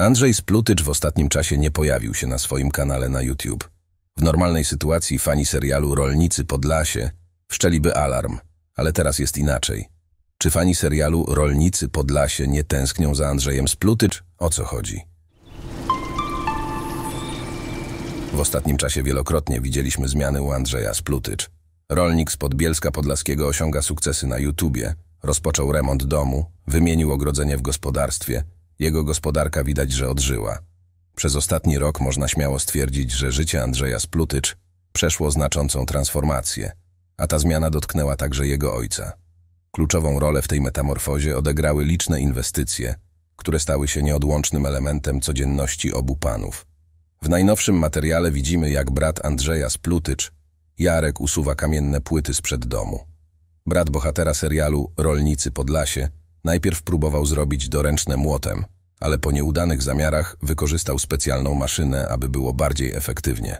Andrzej Splutycz w ostatnim czasie nie pojawił się na swoim kanale na YouTube. W normalnej sytuacji fani serialu Rolnicy Podlasie wszczeliby alarm, ale teraz jest inaczej. Czy fani serialu Rolnicy Podlasie nie tęsknią za Andrzejem Splutycz? O co chodzi? W ostatnim czasie wielokrotnie widzieliśmy zmiany u Andrzeja Splutycz. Rolnik z Podbielska Podlaskiego osiąga sukcesy na YouTubie, rozpoczął remont domu, wymienił ogrodzenie w gospodarstwie – jego gospodarka widać, że odżyła. Przez ostatni rok można śmiało stwierdzić, że życie Andrzeja Splutycz przeszło znaczącą transformację, a ta zmiana dotknęła także jego ojca. Kluczową rolę w tej metamorfozie odegrały liczne inwestycje, które stały się nieodłącznym elementem codzienności obu panów. W najnowszym materiale widzimy, jak brat Andrzeja Splutycz, Jarek usuwa kamienne płyty sprzed domu. Brat bohatera serialu Rolnicy Podlasie Najpierw próbował zrobić doręczne młotem, ale po nieudanych zamiarach wykorzystał specjalną maszynę, aby było bardziej efektywnie.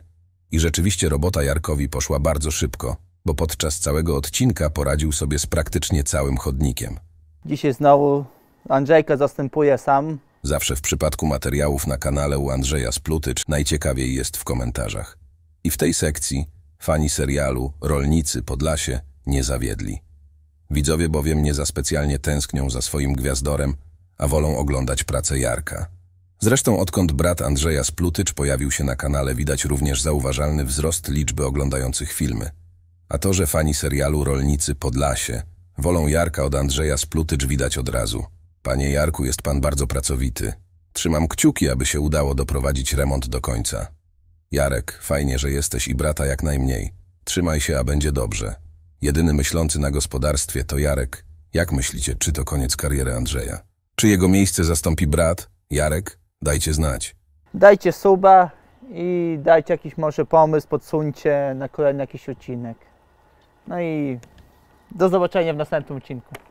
I rzeczywiście robota Jarkowi poszła bardzo szybko, bo podczas całego odcinka poradził sobie z praktycznie całym chodnikiem. Dzisiaj znowu Andrzejka zastępuje sam. Zawsze w przypadku materiałów na kanale u Andrzeja Splutycz najciekawiej jest w komentarzach. I w tej sekcji fani serialu Rolnicy Podlasie nie zawiedli. Widzowie bowiem nie za specjalnie tęsknią za swoim gwiazdorem, a wolą oglądać pracę Jarka. Zresztą odkąd brat Andrzeja Splutycz pojawił się na kanale, widać również zauważalny wzrost liczby oglądających filmy. A to, że fani serialu Rolnicy Podlasie wolą Jarka od Andrzeja Splutycz widać od razu. Panie Jarku, jest pan bardzo pracowity. Trzymam kciuki, aby się udało doprowadzić remont do końca. Jarek, fajnie, że jesteś i brata jak najmniej. Trzymaj się, a będzie dobrze. Jedyny myślący na gospodarstwie to Jarek. Jak myślicie, czy to koniec kariery Andrzeja? Czy jego miejsce zastąpi brat? Jarek? Dajcie znać. Dajcie suba i dajcie jakiś może pomysł, podsuńcie na kolejny jakiś odcinek. No i do zobaczenia w następnym odcinku.